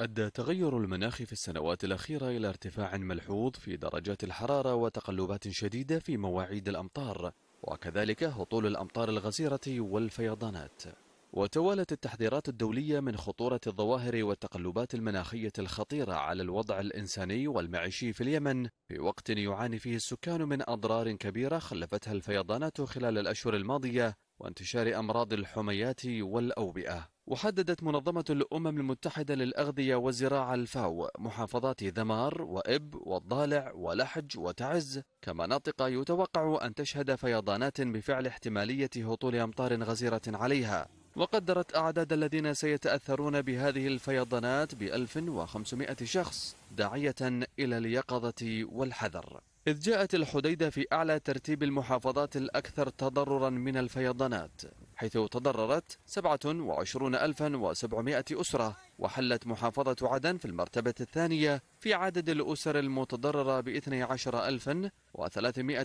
أدى تغير المناخ في السنوات الأخيرة إلى ارتفاع ملحوظ في درجات الحرارة وتقلبات شديدة في مواعيد الأمطار وكذلك هطول الأمطار الغزيرة والفيضانات وتوالت التحذيرات الدولية من خطورة الظواهر والتقلبات المناخية الخطيرة على الوضع الإنساني والمعيشي في اليمن في وقت يعاني فيه السكان من أضرار كبيرة خلفتها الفيضانات خلال الأشهر الماضية وانتشار أمراض الحميات والأوبئة وحددت منظمة الأمم المتحدة للأغذية والزراعة الفاو محافظات ذمار وإب والضالع ولحج وتعز كمناطق يتوقع أن تشهد فيضانات بفعل احتمالية هطول أمطار غزيرة عليها وقدرت أعداد الذين سيتأثرون بهذه الفيضانات ب 1500 شخص داعية إلى اليقظة والحذر إذ جاءت الحديدة في أعلى ترتيب المحافظات الأكثر تضررا من الفيضانات حيث تضررت 27700 أسرة وحلت محافظة عدن في المرتبة الثانية في عدد الأسر المتضررة ب 12300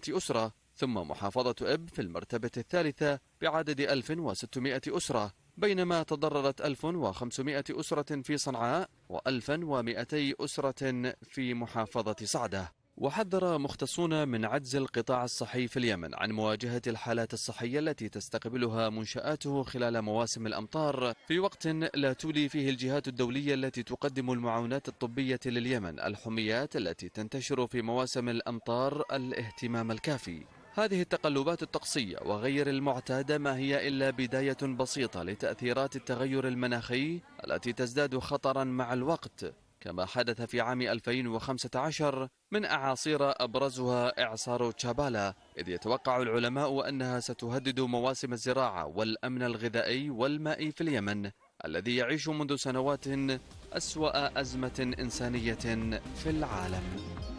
أسرة ثم محافظة إب في المرتبة الثالثة بعدد 1600 أسرة بينما تضررت 1500 أسرة في صنعاء و1200 أسرة في محافظة صعدة وحذر مختصون من عجز القطاع الصحي في اليمن عن مواجهة الحالات الصحية التي تستقبلها منشآته خلال مواسم الأمطار في وقت لا تولي فيه الجهات الدولية التي تقدم المعونات الطبية لليمن الحميات التي تنتشر في مواسم الأمطار الاهتمام الكافي هذه التقلبات الطقسية وغير المعتادة ما هي إلا بداية بسيطة لتأثيرات التغير المناخي التي تزداد خطرا مع الوقت كما حدث في عام 2015 من أعاصير أبرزها إعصار تشابالا إذ يتوقع العلماء أنها ستهدد مواسم الزراعة والأمن الغذائي والمائي في اليمن الذي يعيش منذ سنوات أسوأ أزمة إنسانية في العالم